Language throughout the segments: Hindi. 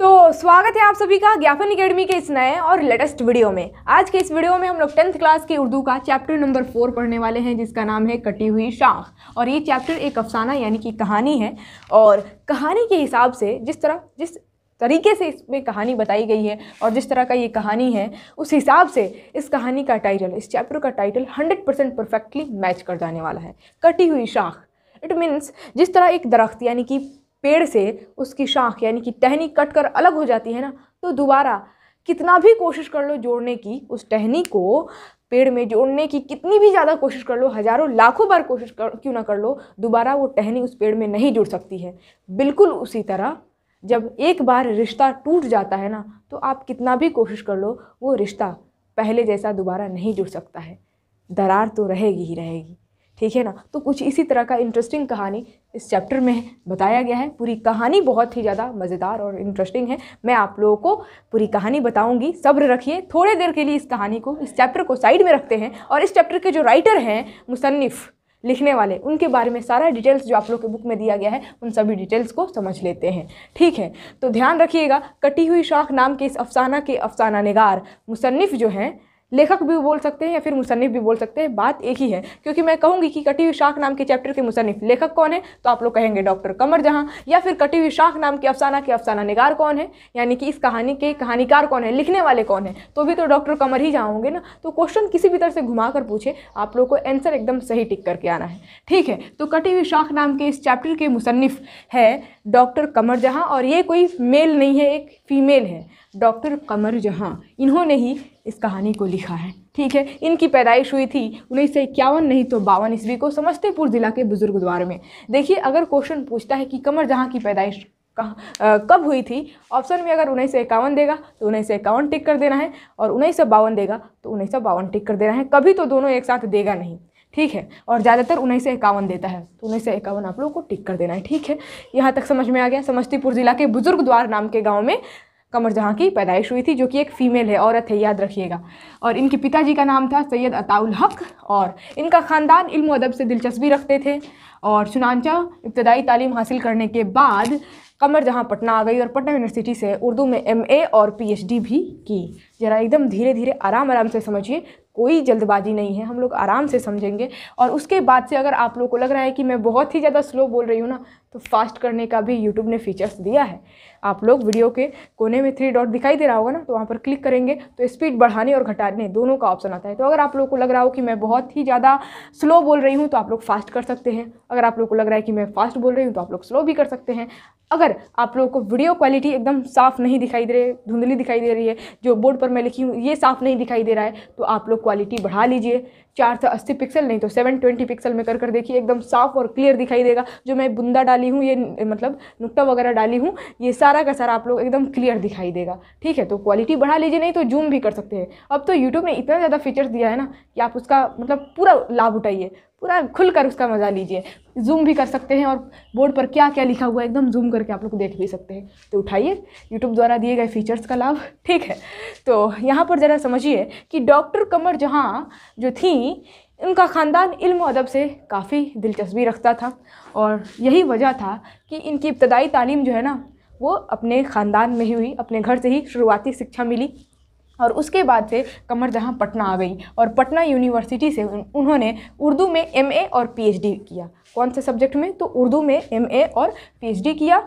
तो स्वागत है आप सभी का ज्ञापन अकेडमी के इस नए और लेटेस्ट वीडियो में आज के इस वीडियो में हम लोग टेंथ क्लास की उर्दू का चैप्टर नंबर फोर पढ़ने वाले हैं जिसका नाम है कटी हुई शाख और ये चैप्टर एक अफसाना यानी कि कहानी है और कहानी के हिसाब से जिस तरह जिस तरीके से इसमें कहानी बताई गई है और जिस तरह का ये कहानी है उस हिसाब से इस कहानी का टाइटल इस चैप्टर का title hundred percent perfectly match कर जाने वाला है कटी हुई शाख इट मीन्स जिस तरह एक दरख्त यानी कि पेड़ से उसकी शाख यानी कि टहनी कट कर अलग हो जाती है ना तो दोबारा कितना भी कोशिश कर लो जोड़ने की उस टहनी को पेड़ में जोड़ने की कितनी भी ज़्यादा कोशिश कर लो हज़ारों लाखों बार कोशिश कर क्यों ना कर लो दोबारा वो टहनी उस पेड़ में नहीं जुड़ सकती है बिल्कुल उसी तरह जब एक बार रिश्ता टूट जाता है ना तो आप कितना भी कोशिश कर लो वो रिश्ता पहले जैसा दोबारा नहीं जुड़ सकता है दरार तो रहेगी ही रहेगी ठीक है ना तो कुछ इसी तरह का इंटरेस्टिंग कहानी इस चैप्टर में बताया गया है पूरी कहानी बहुत ही ज़्यादा मज़ेदार और इंटरेस्टिंग है मैं आप लोगों को पूरी कहानी बताऊंगी सब्र रखिए थोड़े देर के लिए इस कहानी को इस चैप्टर को साइड में रखते हैं और इस चैप्टर के जो राइटर हैं मुसनफ़ लिखने वाले उनके बारे में सारा डिटेल्स जो आप लोग के बुक में दिया गया है उन सभी डिटेल्स को समझ लेते हैं ठीक है तो ध्यान रखिएगा कटी हुई शाख नाम के इस अफसाना के अफसाना नगार मुसनफ़ जो हैं लेखक भी बोल सकते हैं या फिर मुसनफ़ भी बोल सकते हैं बात एक ही है क्योंकि मैं कहूँगी कि कटी हुई शाख नाम के चैप्टर के मुसनफ़ लेखक कौन है तो आप लोग कहेंगे डॉक्टर कमर जहाँ या फिर कटी हुई शाख नाम के अफसाना के अफसाना निगार कौन है यानी कि इस कहानी के कहानीकार कौन है लिखने वाले कौन है तो भी तो डॉक्टर कमर ही जहाँ होंगे ना तो क्वेश्चन किसी भी तरह से घुमा कर पूछे आप लोग को आंसर एकदम सही टिक करके आना है ठीक है तो कटी हुई शाख नाम के इस चैप्टर के मुसनफ़ है डॉक्टर कमर जहाँ और ये कोई मेल नहीं है एक फ़ीमेल है डॉक्टर कमर जहाँ इन्होंने ही इस कहानी को लिखा है ठीक है इनकी पैदाइश हुई थी उन्नीस सौ इक्यावन नहीं तो बावन ईस्वी को समस्तीपुर ज़िला के बुजुर्ग द्वार में देखिए अगर क्वेश्चन पूछता है कि कमर जहाँ की पैदाइश कहाँ कब हुई थी ऑप्शन में अगर उन्नीस सौ इक्यावन देगा तो उन्नीस सौ इक्यावन टिक कर देना है और उन्नीस सौ बावन देगा तो उन्नीस सौ बावन टिक कर देना है कभी तो दोनों एक साथ देगा नहीं ठीक है और ज़्यादातर उन्नीस सौ इक्यावन देता है तो उन्नीस सौ इक्यावन आप लोगों को टिक कर देना है ठीक है यहाँ तक समझ में आ गया समस्तीपुर ज़िला के बुजुर्ग द्वार नाम के गाँव में कमर जहाँ की पैदाइश हुई थी जो कि एक फ़ीमेल है औरत है याद रखिएगा और इनके पिताजी का नाम था सैयद अताउल हक और इनका ख़ानदान इल्म अदब से दिलचस्पी रखते थे और चुनानचा इब्तदाई तालीम हासिल करने के बाद कमर जहाँ पटना आ गई और पटना यूनिवर्सिटी से उर्दू में एम ए और पी एच डी भी की ज़रा एकदम धीरे धीरे आराम आराम से समझिए कोई जल्दबाजी नहीं है हम लोग आराम से समझेंगे और उसके बाद से अगर आप लोग को लग रहा है कि मैं बहुत ही ज़्यादा स्लो बोल रही हूँ ना तो फास्ट करने का भी यूट्यूब ने फीचर्स दिया है आप लोग वीडियो के कोने में थ्री डॉट दिखाई दे रहा होगा ना तो वहाँ पर क्लिक करेंगे तो स्पीड बढ़ाने और घटाने दोनों का ऑप्शन आता है तो अगर आप लोग को लग रहा हो कि मैं बहुत ही ज़्यादा स्लो बोल रही हूँ तो आप लोग फास्ट कर सकते हैं अगर आप लोग को लग रहा है कि मैं फास्ट बोल रही हूँ तो आप लोग स्लो भी कर सकते हैं अगर आप लोग को वीडियो क्वालिटी एकदम साफ़ नहीं दिखाई दे रही धुंधली दिखाई दे रही है जो बोर्ड पर मैं लिखी हूँ ये साफ़ नहीं दिखाई दे रहा है तो आप लोग क्वालिटी बढ़ा लीजिए चार सौ अस्सी पिक्सल नहीं तो सेवन ट्वेंटी पिक्सल में कर कर देखिए एकदम साफ़ और क्लियर दिखाई देगा जो मैं बुंदा डाल डाली हूँ ये मतलब नुकटा वगैरह डाली हूँ ये सारा का सारा आप लोग एकदम क्लियर दिखाई देगा ठीक है तो क्वालिटी बढ़ा लीजिए नहीं तो जूम भी कर सकते हैं अब तो यूट्यूब ने इतना ज़्यादा फीचर्स दिया है ना कि आप उसका मतलब पूरा लाभ उठाइए पूरा खुल कर उसका मज़ा लीजिए जूम भी कर सकते हैं और बोर्ड पर क्या क्या लिखा हुआ है एकदम जूम करके आप लोग देख भी सकते हैं तो उठाइए यूट्यूब द्वारा दिए गए फीचर्स का लाभ ठीक है तो यहाँ पर ज़रा समझिए कि डॉक्टर कमर जहाँ जो थी उनका ख़ानदान इल्म अदब से काफ़ी दिलचस्पी रखता था और यही वजह था कि इनकी इब्तदाई तालीम जो है ना वो अपने ख़ानदान में ही हुई अपने घर से ही शुरुआती शिक्षा मिली और उसके बाद से कमर जहाँ पटना आ गई और पटना यूनिवर्सिटी से उन्होंने उर्दू में एमए और पीएचडी किया कौन से सब्जेक्ट में तो उर्दू में एमए और पीएचडी किया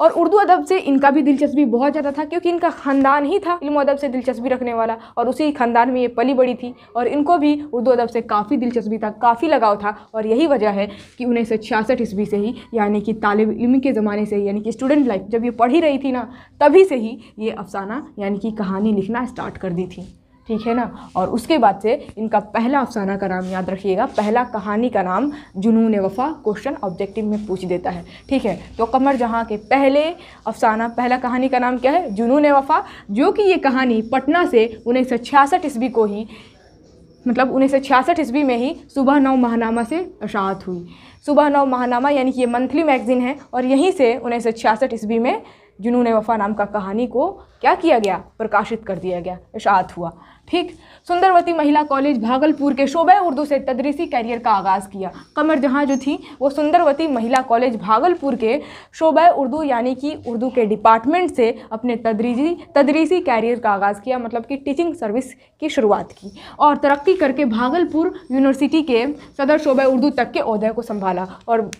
और उर्दू अदब से इनका भी दिलचस्पी बहुत ज़्यादा था क्योंकि इनका ख़ानदान ही था इल्म अदब से दिलचस्पी रखने वाला और उसी ख़ानदान में ये पली बड़ी थी और इनको भी उर्दू अदब से काफ़ी दिलचस्पी था काफ़ी लगाव था और यही वजह है कि उन्नीस सौ छियासठ ईस्वी से ही यानी कि तालब इम के ज़माने से ही यानी कि स्टूडेंट लाइफ जब ये पढ़ ही रही थी ना तभी से ही ये अफसाना यानी कि कहानी लिखना स्टार्ट कर दी थी ठीक है ना और उसके बाद से इनका पहला अफसाना का नाम याद रखिएगा पहला कहानी का नाम जुनून वफ़ा क्वेश्चन ऑब्जेक्टिव में पूछ देता है ठीक है तो कमर जहाँ के पहले अफसाना पहला कहानी का नाम क्या है जुनून वफ़ा जो कि ये कहानी पटना से उन्नीस सौ छियासठ ईस्वी को ही मतलब उन्नीस सौ छियासठ ईस्वी में ही सुबह नौ महानामा से अशात हुई सुबह नौ महानामा यानी कि ये मंथली मैगज़ीन है और यहीं से उन्नीस सौ छियासठ ईस्वी में जुनून वफ़ा नाम का कहानी को क्या किया गया प्रकाशित कर दिया गया इशात हुआ ठीक सुंदरवती महिला कॉलेज भागलपुर के शोबे उर्दू से तदरीसी कैरियर का आगाज़ किया कमर जहाँ जो थी वो सुंदरवती महिला कॉलेज भागलपुर के शोबे उर्दू यानी कि उर्दू के डिपार्टमेंट से अपने तदरीजी तदरीसी कैरियर का आगाज़ किया मतलब कि टीचिंग सर्विस की शुरुआत की और तरक्की करके भागलपुर यूनिवर्सिटी के सदर शोबे उर्दू तक के अहदे को संभाला और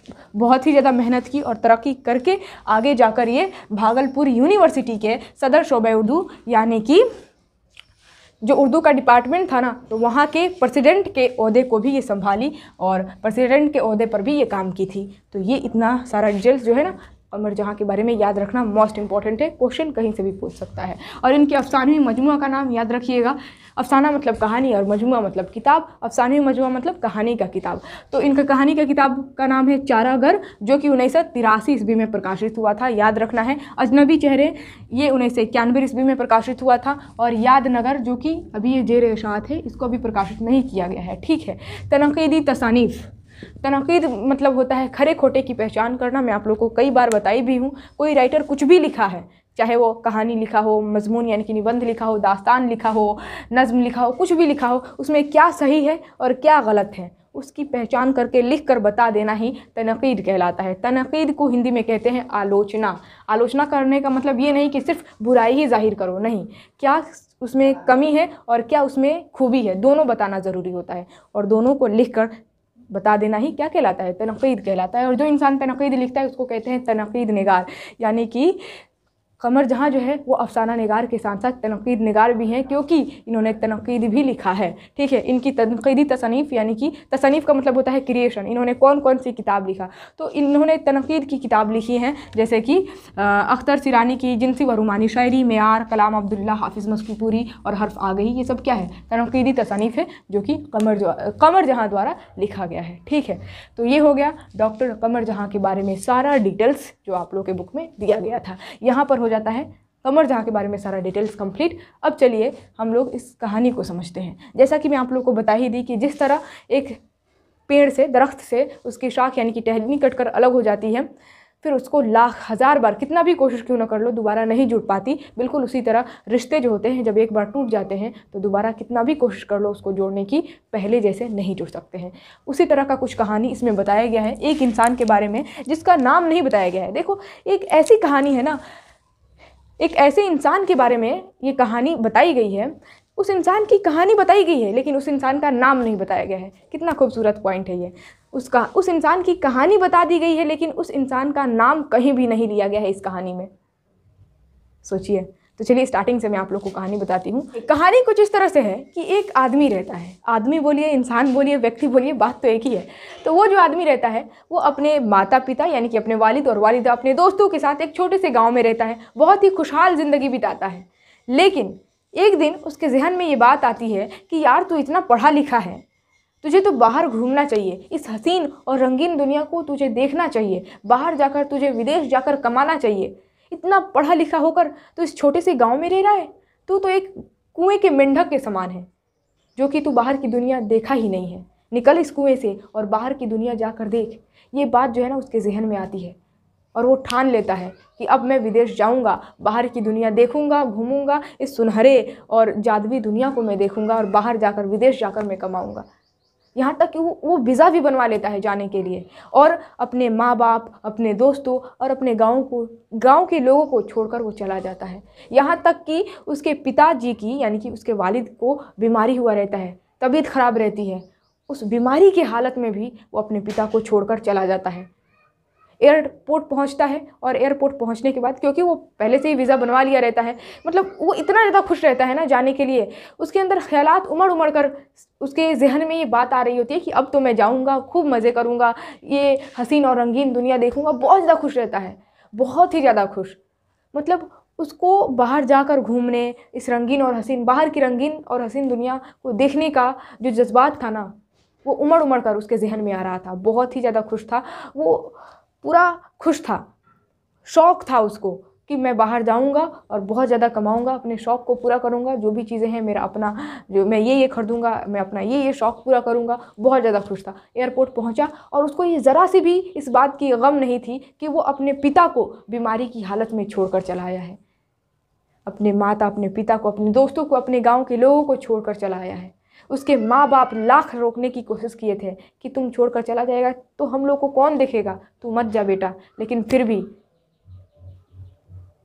बहुत ही ज़्यादा मेहनत की और तरक्की करके आगे जाकर ये भागलपुर यूनिवर्सिटी के सदर शोब उर्दू यानी कि जो उर्दू का डिपार्टमेंट था ना तो वहाँ के प्रेसिडेंट के अहदे को भी ये संभाली और प्रेसिडेंट के अहदे पर भी ये काम की थी तो ये इतना सारा डिटेल्स जो है ना और मरजहाँ के बारे में याद रखना मोस्ट इंपॉर्टेंट है क्वेश्चन कहीं से भी पूछ सकता है और इनके अफसानवी मजमू का नाम याद रखिएगा अफसाना मतलब कहानी और मजमू मतलब किताब अफसानवी मजमू मतलब कहानी का किताब तो इनका कहानी का किताब का नाम है चारागर जो कि उन्नीस सौ तिरासी ईस्वी में प्रकाशित हुआ था याद रखना है अजनबी चेहरे ये उन्नीस सौ इक्यानवे ईस्वी में प्रकाशित हुआ था और याद नगर जो कि अभी ये जेर इशात है इसको अभी प्रकाशित नहीं किया गया है ठीक है तनकीदी तसानीफ़ तनकीद मतलब होता है खरे खोटे की पहचान करना मैं आप लोगों को कई बार बताई भी हूँ कोई राइटर कुछ भी लिखा है चाहे वो कहानी लिखा हो मजमून यानी कि निबंध लिखा हो दास्तान लिखा हो नज़म लिखा हो कुछ भी लिखा हो उसमें क्या सही है और क्या गलत है उसकी पहचान करके लिख कर बता देना ही तनकीद कहलाता है तनकीद को हिंदी में कहते हैं आलोचना आलोचना करने का मतलब ये नहीं कि सिर्फ बुराई ही जाहिर करो नहीं क्या उसमें कमी है और क्या उसमें खूबी है दोनों बताना ज़रूरी होता है और दोनों को लिख कर बता देना ही क्या कहलाता है तनक़ीद कहलाता है और जो इंसान तनक़ीद लिखता है उसको कहते हैं तनक़ीद निगार यानी कि कमर जहाँ जो है वो अफसाना नगार के साथ साथ तनकीद नगार भी हैं क्योंकि इन्होंने तनकीद भी लिखा है ठीक है इनकी तनकीदी तसनीफ़ यानी कि तसनीफ़ का मतलब होता है क्रिएशन इन्होंने कौन कौन सी किताब लिखा तो इन्होंने तनकीद की किताब लिखी है जैसे कि अख्तर सिरानी की जिनसी व शायरी मैार कलाम अब्दुल्ला हाफिज़ मस्कीपूरी और हर्फ आ गई ये सब क्या है तनकीदी तसनीफ़ है जो कि कमर कमर जहाँ द्वारा लिखा गया है ठीक है तो ये हो गया डॉक्टर कमर जहाँ के बारे में सारा डिटेल्स जो आप लोग के बुक में दिया गया था यहाँ पर हो जाता है कमर जहाँ के बारे में सारा डिटेल्स कंप्लीट अब चलिए हम लोग इस कहानी को समझते हैं जैसा कि मैं आप लोग को बता ही दी कि जिस तरह एक पेड़ से दरख्त से उसकी शाख यानी कि टहनी कट कर अलग हो जाती है फिर उसको लाख हज़ार बार कितना भी कोशिश क्यों ना कर लो दोबारा नहीं जुड़ पाती बिल्कुल उसी तरह रिश्ते जो होते हैं जब एक बार टूट जाते हैं तो दोबारा कितना भी कोशिश कर लो उसको जोड़ने की पहले जैसे नहीं जुड़ सकते हैं उसी तरह का कुछ कहानी इसमें बताया गया है एक इंसान के बारे में जिसका नाम नहीं बताया गया है देखो एक ऐसी कहानी है ना एक ऐसे इंसान के बारे में ये कहानी बताई गई है उस इंसान की कहानी बताई गई है लेकिन उस इंसान का नाम नहीं बताया गया है कितना खूबसूरत पॉइंट है ये उसका उस इंसान की कहानी बता दी गई है लेकिन उस इंसान का नाम कहीं भी नहीं लिया गया है इस कहानी में सोचिए तो चलिए स्टार्टिंग से मैं आप लोग को कहानी बताती हूँ कहानी कुछ इस तरह से है कि एक आदमी रहता है आदमी बोलिए इंसान बोलिए व्यक्ति बोलिए बात तो एक ही है तो वो जो आदमी रहता है वो अपने माता पिता यानी कि अपने वालिद और वालिदा अपने दोस्तों के साथ एक छोटे से गाँव में रहता है बहुत ही खुशहाल ज़िंदगी बिताता है लेकिन एक दिन उसके जहन में ये बात आती है कि यार तू इतना पढ़ा लिखा है तुझे तो बाहर घूमना चाहिए इस हसीन और रंगीन दुनिया को तुझे देखना चाहिए बाहर जाकर तुझे विदेश जाकर कमाना चाहिए इतना पढ़ा लिखा होकर तो इस छोटे से गांव में रह रहा है तू तो एक कुएं के मेंढक के समान है जो कि तू बाहर की दुनिया देखा ही नहीं है निकल इस कुएं से और बाहर की दुनिया जाकर देख ये बात जो है ना उसके जहन में आती है और वो ठान लेता है कि अब मैं विदेश जाऊंगा बाहर की दुनिया देखूंगा घूमूंगा इस सुनहरे और जादवी दुनिया को मैं देखूंगा और बाहर जाकर विदेश जाकर मैं कमाऊंगा यहाँ तक कि वो वो वीज़ा भी बनवा लेता है जाने के लिए और अपने माँ बाप अपने दोस्तों और अपने गाँव को गाँव के लोगों को छोड़कर वो चला जाता है यहाँ तक कि उसके पिताजी की यानी कि उसके वालिद को बीमारी हुआ रहता है तबीयत ख़राब रहती है उस बीमारी की हालत में भी वो अपने पिता को छोड़कर चला जाता है एयरपोर्ट पहुंचता है और एयरपोर्ट पहुंचने के बाद क्योंकि वो पहले से ही वीज़ा बनवा लिया रहता है मतलब वो इतना ज़्यादा खुश रहता है ना जाने के लिए उसके अंदर ख्याल उमड़ उमड़ कर उसके जहन में ये बात आ रही होती है कि अब तो मैं जाऊँगा खूब मज़े करूँगा ये हसीन और रंगीन दुनिया देखूँगा बहुत ज़्यादा खुश रहता है बहुत ही ज़्यादा खुश मतलब उसको बाहर जाकर घूमने इस रंगीन और हसीन बाहर की रंगीन और हसीन दुनिया को देखने का जो जज्बात था ना वो उमड़ उमड़ कर उसके जहन में आ रहा था बहुत ही ज़्यादा खुश था वो पूरा खुश था शौक था उसको कि मैं बाहर जाऊंगा और बहुत ज़्यादा कमाऊंगा अपने शौक़ को पूरा करूंगा जो भी चीज़ें हैं मेरा अपना जो मैं ये ये खरीदूंगा मैं अपना ये ये शौक़ पूरा करूंगा बहुत ज़्यादा खुश था एयरपोर्ट पहुंचा और उसको ये ज़रा सी भी इस बात की गम नहीं थी कि वो अपने पिता को बीमारी की हालत में छोड़कर चला आया है अपने माता अपने पिता को अपने दोस्तों को अपने गाँव के लोगों को छोड़ चला आया है उसके माँ बाप लाख रोकने की कोशिश किए थे कि तुम छोड़कर चला जाएगा तो हम लोग को कौन देखेगा तू मत जा बेटा लेकिन फिर भी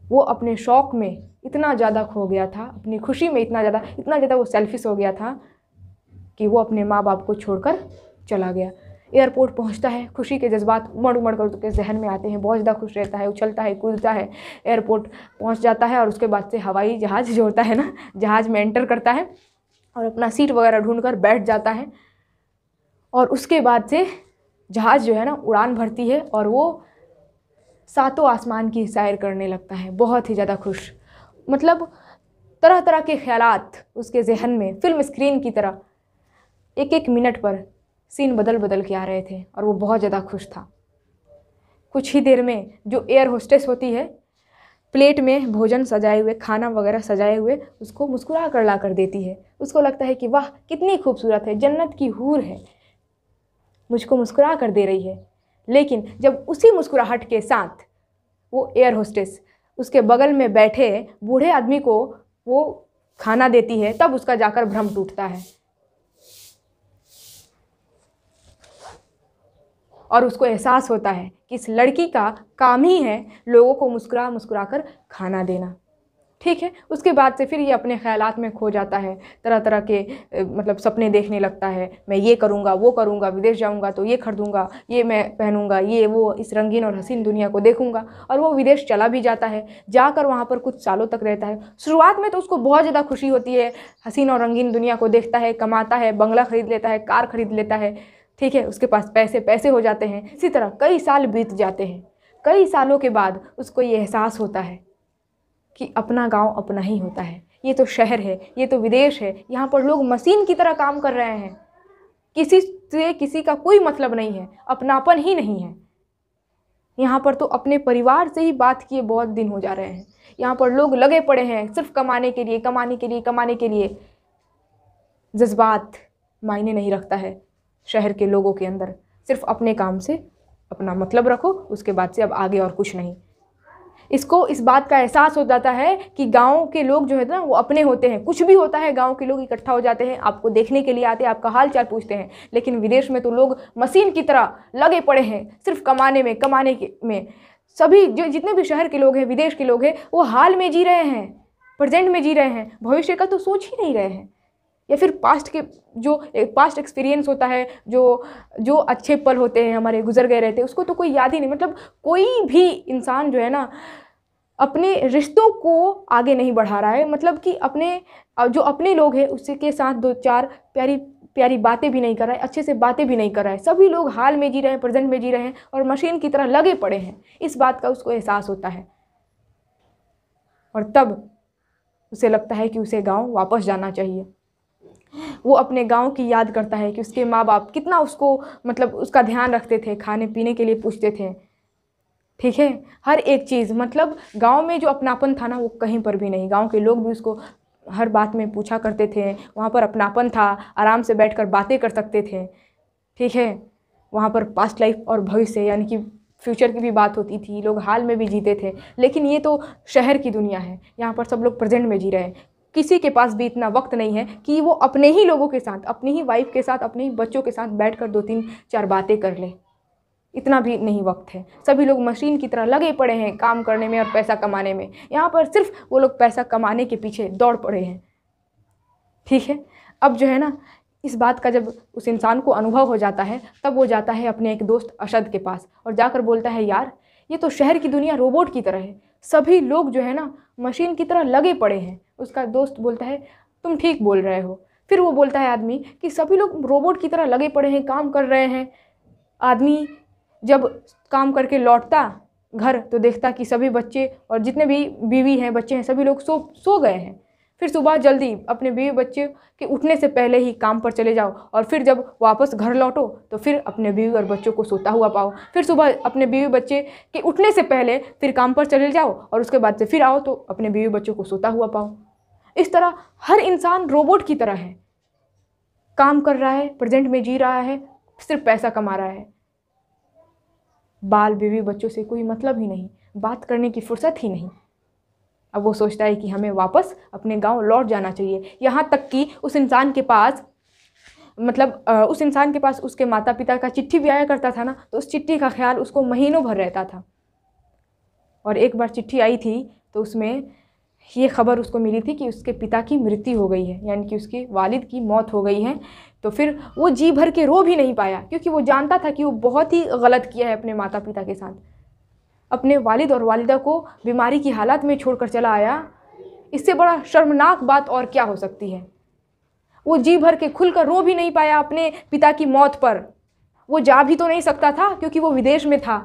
वो अपने शौक में इतना ज़्यादा खो गया था अपनी खुशी में इतना ज़्यादा इतना ज़्यादा वो सेल्फिश हो गया था कि वो अपने माँ बाप को छोड़कर चला गया एयरपोर्ट पहुंचता है खुशी के जज्बात उमड़ उमड़ कर उसके जहन में आते हैं बहुत ज़्यादा खुश रहता है उछलता है कूदता है एयरपोर्ट पहुंच जाता है और उसके बाद से हवाई जहाज़ जो होता है ना जहाज़ में एंटर करता है और अपना सीट वगैरह ढूंढ कर बैठ जाता है और उसके बाद से जहाज़ जो है ना उड़ान भरती है और वो सातों आसमान की सैर करने लगता है बहुत ही ज़्यादा खुश मतलब तरह तरह के ख्याल उसके जहन में फिल्म स्क्रीन की तरह एक एक मिनट पर सीन बदल बदल के आ रहे थे और वो बहुत ज़्यादा खुश था कुछ ही देर में जो एयर होस्टेस होती है प्लेट में भोजन सजाए हुए खाना वगैरह सजाए हुए उसको मुस्कुरा कर ला कर देती है उसको लगता है कि वाह कितनी खूबसूरत है जन्नत की हूर है मुझको मुस्कुरा कर दे रही है लेकिन जब उसी मुस्कुराहट के साथ वो एयर होस्टेस उसके बगल में बैठे बूढ़े आदमी को वो खाना देती है तब उसका जाकर भ्रम टूटता है और उसको एहसास होता है किस लड़की का काम ही है लोगों को मुस्कुरा मुस्कुरा कर खाना देना ठीक है उसके बाद से फिर ये अपने ख्यालात में खो जाता है तरह तरह के मतलब सपने देखने लगता है मैं ये करूँगा वो करूँगा विदेश जाऊँगा तो ये खरीदूँगा ये मैं पहनूँगा ये वो इस रंगीन और हसीन दुनिया को देखूँगा और वो विदेश चला भी जाता है जाकर वहाँ पर कुछ सालों तक रहता है शुरुआत में तो उसको बहुत ज़्यादा खुशी होती है हसीन और रंगीन दुनिया को देखता है कमाता है बंगला ख़रीद लेता है कार ख़रीद लेता है ठीक है उसके पास पैसे पैसे हो जाते हैं इसी तरह कई साल बीत जाते हैं कई सालों के बाद उसको ये एहसास होता है कि अपना गांव अपना ही होता है ये तो शहर है ये तो विदेश है यहाँ पर लोग मशीन की तरह काम कर रहे हैं किसी से किसी का कोई मतलब नहीं है अपनापन ही नहीं है यहाँ पर तो अपने परिवार से ही बात किए बहुत दिन हो जा रहे हैं यहाँ पर लोग लगे पड़े हैं सिर्फ कमाने के लिए कमाने के लिए कमाने के लिए जज्बात मायने नहीं रखता है शहर के लोगों के अंदर सिर्फ अपने काम से अपना मतलब रखो उसके बाद से अब आगे और कुछ नहीं इसको इस बात का एहसास हो जाता है कि गांव के लोग जो है ना वो अपने होते हैं कुछ भी होता है गांव के लोग इकट्ठा हो जाते हैं आपको देखने के लिए आते हैं आपका हाल चाल पूछते हैं लेकिन विदेश में तो लोग मशीन की तरह लगे पड़े हैं सिर्फ कमाने में कमाने के में सभी जो जितने भी शहर के लोग हैं विदेश के लोग हैं वो हाल में जी रहे हैं प्रजेंट में जी रहे हैं भविष्य का तो सोच ही नहीं रहे हैं या फिर पास्ट के जो पास्ट एक्सपीरियंस होता है जो जो अच्छे पल होते हैं हमारे गुजर गए रहते हैं उसको तो कोई याद ही नहीं मतलब कोई भी इंसान जो है ना अपने रिश्तों को आगे नहीं बढ़ा रहा है मतलब कि अपने जो अपने लोग हैं उसी के साथ दो चार प्यारी प्यारी बातें भी नहीं कर रहा है अच्छे से बातें भी नहीं कर रहा है सभी लोग हाल में जी रहे हैं प्रेजेंट में जी रहे हैं और मशीन की तरह लगे पड़े हैं इस बात का उसको एहसास होता है और तब उसे लगता है कि उसे गांव वापस जाना चाहिए वो अपने गांव की याद करता है कि उसके माँ बाप कितना उसको मतलब उसका ध्यान रखते थे खाने पीने के लिए पूछते थे ठीक है हर एक चीज़ मतलब गांव में जो अपनापन था ना वो कहीं पर भी नहीं गांव के लोग भी उसको हर बात में पूछा करते थे वहाँ पर अपनापन था आराम से बैठकर बातें कर सकते थे ठीक है वहाँ पर पास्ट लाइफ और भविष्य यानी कि फ्यूचर की भी बात होती थी लोग हाल में भी जीते थे लेकिन ये तो शहर की दुनिया है यहाँ पर सब लोग प्रेजेंट में जी रहे हैं किसी के पास भी इतना वक्त नहीं है कि वो अपने ही लोगों के साथ अपनी ही वाइफ के साथ अपने ही बच्चों के साथ बैठ कर दो तीन चार बातें कर ले इतना भी नहीं वक्त है सभी लोग मशीन की तरह लगे पड़े हैं काम करने में और पैसा कमाने में यहाँ पर सिर्फ वो लोग पैसा कमाने के पीछे दौड़ पड़े हैं ठीक है अब जो है ना इस बात का जब उस इंसान को अनुभव हो जाता है तब वो जाता है अपने एक दोस्त अशद के पास और जाकर बोलता है यार ये तो शहर की दुनिया रोबोट की तरह है सभी लोग जो है ना मशीन की तरह लगे पड़े हैं उसका दोस्त बोलता है तुम ठीक बोल रहे हो फिर वो बोलता है आदमी कि सभी लोग रोबोट की तरह लगे पड़े हैं काम कर रहे हैं आदमी जब काम करके लौटता घर तो देखता कि सभी बच्चे और जितने भी बीवी हैं बच्चे हैं सभी लोग सो सो गए हैं फिर सुबह जल्दी अपने बीवी बच्चे के उठने से पहले ही काम पर चले जाओ और फिर जब वापस घर लौटो तो फिर अपने बीवी और बच्चों को सोता हुआ पाओ फिर सुबह अपने बीवी बच्चे के उठने से पहले फिर काम पर चले जाओ और उसके बाद से फिर आओ तो अपने बीवी बच्चों को सोता हुआ पाओ इस तरह हर इंसान रोबोट की तरह है काम कर रहा है प्रेजेंट में जी रहा है सिर्फ पैसा कमा रहा है बाल बीवी बच्चों से कोई मतलब ही नहीं बात करने की फुर्सत ही नहीं अब वो सोचता है कि हमें वापस अपने गांव लौट जाना चाहिए यहाँ तक कि उस इंसान के पास मतलब उस इंसान के पास उसके माता पिता का चिट्ठी भी आया करता था ना तो उस चिट्ठी का ख्याल उसको महीनों भर रहता था और एक बार चिट्ठी आई थी तो उसमें ये खबर उसको मिली थी कि उसके पिता की मृत्यु हो गई है यानी कि उसके वालिद की मौत हो गई है तो फिर वो जी भर के रो भी नहीं पाया क्योंकि वो जानता था कि वो बहुत ही गलत किया है अपने माता पिता के साथ अपने वालिद और वालिदा को बीमारी की हालत में छोड़कर चला आया इससे बड़ा शर्मनाक बात और क्या हो सकती है वो जी भर के खुलकर रो भी नहीं पाया अपने पिता की मौत पर वो जा भी तो नहीं सकता था क्योंकि वो विदेश में था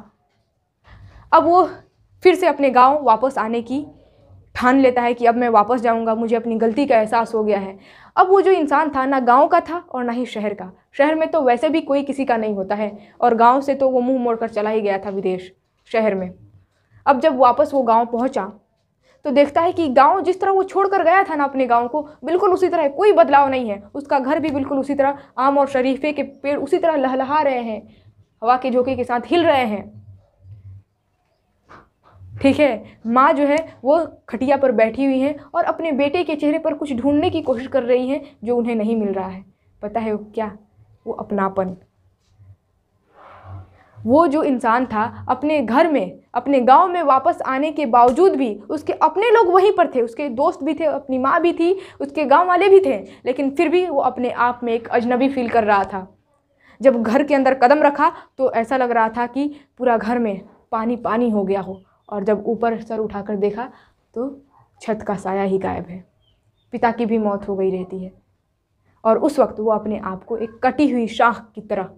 अब वो फिर से अपने गांव वापस आने की ठान लेता है कि अब मैं वापस जाऊँगा मुझे अपनी गलती का एहसास हो गया है अब वो जो इंसान था ना गाँव का था और ना ही शहर का शहर में तो वैसे भी कोई किसी का नहीं होता है और गाँव से तो वो मुँह मोड़ कर चला ही गया था विदेश शहर में अब जब वापस वो गाँव पहुँचा तो देखता है कि गांव जिस तरह वो छोड़कर गया था ना अपने गांव को बिल्कुल उसी तरह कोई बदलाव नहीं है उसका घर भी बिल्कुल उसी तरह आम और शरीफे के पेड़ उसी तरह लहलहा रहे हैं हवा के झोंके के साथ हिल रहे हैं ठीक है माँ जो है वो खटिया पर बैठी हुई है और अपने बेटे के चेहरे पर कुछ ढूंढने की कोशिश कर रही है जो उन्हें नहीं मिल रहा है पता है वो क्या वो अपनापन वो जो इंसान था अपने घर में अपने गांव में वापस आने के बावजूद भी उसके अपने लोग वहीं पर थे उसके दोस्त भी थे अपनी माँ भी थी उसके गांव वाले भी थे लेकिन फिर भी वो अपने आप में एक अजनबी फील कर रहा था जब घर के अंदर कदम रखा तो ऐसा लग रहा था कि पूरा घर में पानी पानी हो गया हो और जब ऊपर सर उठाकर देखा तो छत का साया ही गायब है पिता की भी मौत हो गई रहती है और उस वक्त वो अपने आप को एक कटी हुई शाख की तरह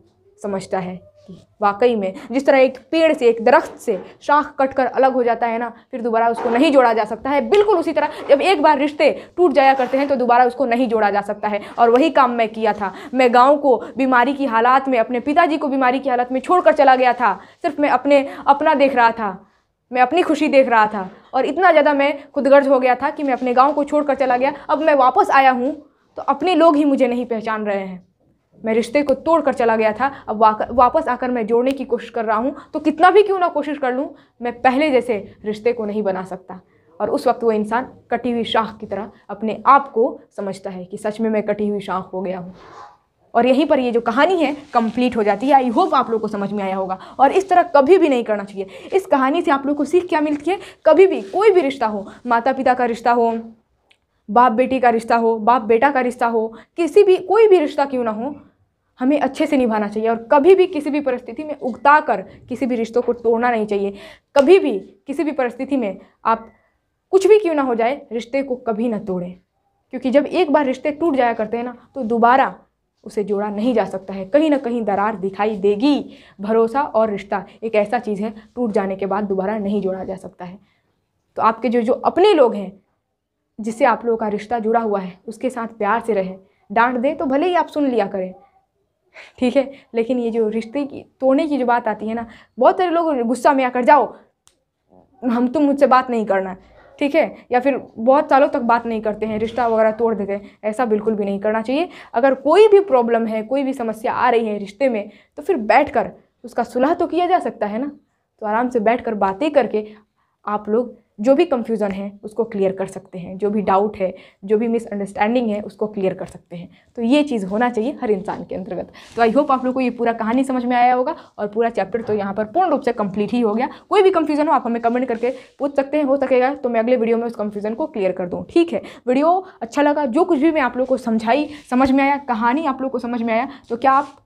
समझता है कि वाकई में जिस तरह एक पेड़ से एक दरख्त से शाख कट कर अलग हो जाता है ना फिर दोबारा उसको नहीं जोड़ा जा सकता है बिल्कुल उसी तरह जब एक बार रिश्ते टूट जाया करते हैं तो दोबारा उसको नहीं जोड़ा जा सकता है और वही काम मैं किया था मैं गाँव को बीमारी की हालात में अपने पिताजी को बीमारी की हालत में छोड़ चला गया था सिर्फ मैं अपने अपना देख रहा था मैं अपनी खुशी देख रहा था और इतना ज़्यादा मैं खुदगर्ज हो गया था कि मैं अपने गांव को छोड़कर चला गया अब मैं वापस आया हूँ तो अपने लोग ही मुझे नहीं पहचान रहे हैं मैं रिश्ते को तोड़ कर चला गया था अब वापस आकर मैं जोड़ने की कोशिश कर रहा हूँ तो कितना भी क्यों ना कोशिश कर लूँ मैं पहले जैसे रिश्ते को नहीं बना सकता और उस वक्त वो इंसान कटी हुई शाख की तरह अपने आप को समझता है कि सच में मैं कटी हुई शाख हो गया हूँ और यहीं पर ये जो कहानी है कंप्लीट हो जाती है आई होप आप लोग को समझ में आया होगा और इस तरह कभी भी नहीं करना चाहिए इस कहानी से आप लोग को सीख क्या मिलती है कभी भी कोई भी रिश्ता हो माता पिता का रिश्ता हो बाप बेटी का रिश्ता हो बाप बेटा का रिश्ता हो किसी भी कोई भी रिश्ता क्यों ना हो हमें अच्छे से निभाना चाहिए और कभी भी किसी भी परिस्थिति में उगता कर किसी भी रिश्तों को तोड़ना नहीं चाहिए कभी भी किसी भी परिस्थिति में आप कुछ भी क्यों ना हो जाए रिश्ते को कभी ना तोड़ें क्योंकि जब एक बार रिश्ते टूट जाया करते हैं ना तो दोबारा उसे जोड़ा नहीं जा सकता है कहीं ना कहीं दरार दिखाई देगी भरोसा और रिश्ता एक ऐसा चीज़ है टूट जाने के बाद दोबारा नहीं जोड़ा जा सकता है तो आपके जो जो अपने लोग हैं जिससे आप लोगों का रिश्ता जुड़ा हुआ है उसके साथ प्यार से रहें डांट दें तो भले ही आप सुन लिया करें ठीक है लेकिन ये जो रिश्ते की तोड़ने की जो बात आती है ना बहुत सारे लोग गुस्सा में आकर जाओ हम तुम मुझसे बात नहीं करना ठीक है या फिर बहुत सालों तक बात नहीं करते हैं रिश्ता वगैरह तोड़ देते हैं ऐसा बिल्कुल भी नहीं करना चाहिए अगर कोई भी प्रॉब्लम है कोई भी समस्या आ रही है रिश्ते में तो फिर बैठ कर उसका सुलह तो किया जा सकता है ना तो आराम से बैठ कर बातें करके आप लोग जो भी कंफ्यूजन है उसको क्लियर कर सकते हैं जो भी डाउट है जो भी मिसअंडरस्टैंडिंग है उसको क्लियर कर सकते हैं तो ये चीज़ होना चाहिए हर इंसान के अंतर्गत तो आई होप आप लोग को ये पूरा कहानी समझ में आया होगा और पूरा चैप्टर तो यहाँ पर पूर्ण रूप से कंप्लीट ही हो गया कोई भी कंफ्यूजन हो आप हमें कमेंट करके पूछ सकते हैं हो सकेगा तो मैं अगले वीडियो में उस कंफ्यूजन को क्लियर कर दूँ ठीक है वीडियो अच्छा लगा जो कुछ भी मैं आप लोग को समझाई समझ में आया कहानी आप लोग को समझ में आया तो क्या आप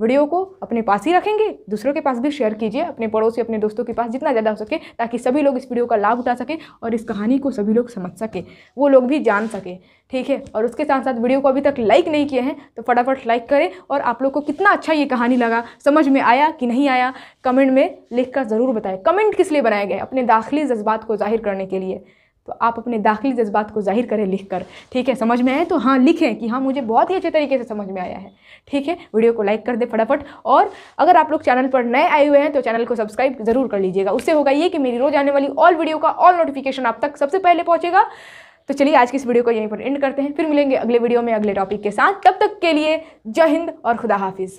वीडियो को अपने पास ही रखेंगे दूसरों के पास भी शेयर कीजिए अपने पड़ोसी अपने दोस्तों के पास जितना ज़्यादा हो सके ताकि सभी लोग इस वीडियो का लाभ उठा सकें और इस कहानी को सभी लोग समझ सकें वो लोग भी जान सकें ठीक है और उसके साथ साथ वीडियो को अभी तक लाइक नहीं किए हैं तो फटाफट लाइक करें और आप लोग को कितना अच्छा ये कहानी लगा समझ में आया कि नहीं आया कमेंट में लिख ज़रूर बताएं कमेंट किस लिए बनाए गए अपने दाखिली जज्बात को जाहिर करने के लिए तो आप अपने दाखिल जज्बात को जाहिर करें लिख कर ठीक है समझ में आए तो हाँ लिखें कि हाँ मुझे बहुत ही अच्छे तरीके से समझ में आया है ठीक है वीडियो को लाइक कर दे फटाफट और अगर आप लोग चैनल पर नए आए हुए हैं तो चैनल को सब्सक्राइब ज़रूर कर लीजिएगा उससे होगा ये कि मेरी रोज़ आने वाली ऑल वीडियो का ऑल नोटिफिकेशन आप तक सबसे पहले पहुँचेगा तो चलिए आज की इस वीडियो को यहीं पर एंड करते हैं फिर मिलेंगे अगले वीडियो में अगले टॉपिक के साथ तब तक के लिए जय हिंद और खुदा हाफिज़